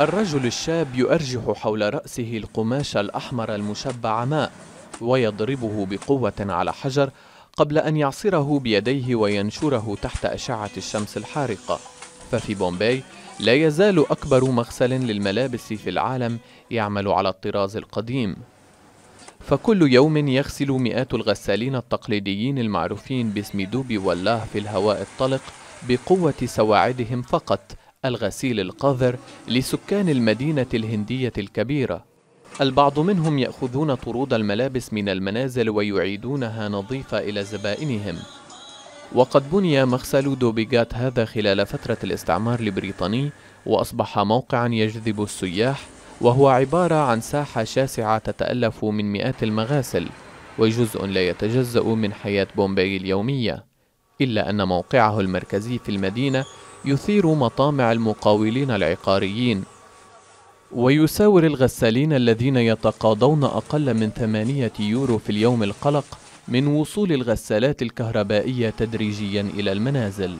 الرجل الشاب يؤرجح حول رأسه القماش الأحمر المشبع ماء ويضربه بقوة على حجر قبل أن يعصره بيديه وينشره تحت أشعة الشمس الحارقة ففي بومباي لا يزال أكبر مغسل للملابس في العالم يعمل على الطراز القديم فكل يوم يغسل مئات الغسالين التقليديين المعروفين باسم دوبي والله في الهواء الطلق بقوة سواعدهم فقط الغسيل القذر لسكان المدينة الهندية الكبيرة البعض منهم يأخذون طرود الملابس من المنازل ويعيدونها نظيفة إلى زبائنهم وقد بني مغسل دوبيغات هذا خلال فترة الاستعمار البريطاني وأصبح موقعا يجذب السياح وهو عبارة عن ساحة شاسعة تتألف من مئات المغاسل وجزء لا يتجزأ من حياة بومباي اليومية إلا أن موقعه المركزي في المدينة يثير مطامع المقاولين العقاريين ويساور الغسالين الذين يتقاضون أقل من 8 يورو في اليوم القلق من وصول الغسالات الكهربائية تدريجيا إلى المنازل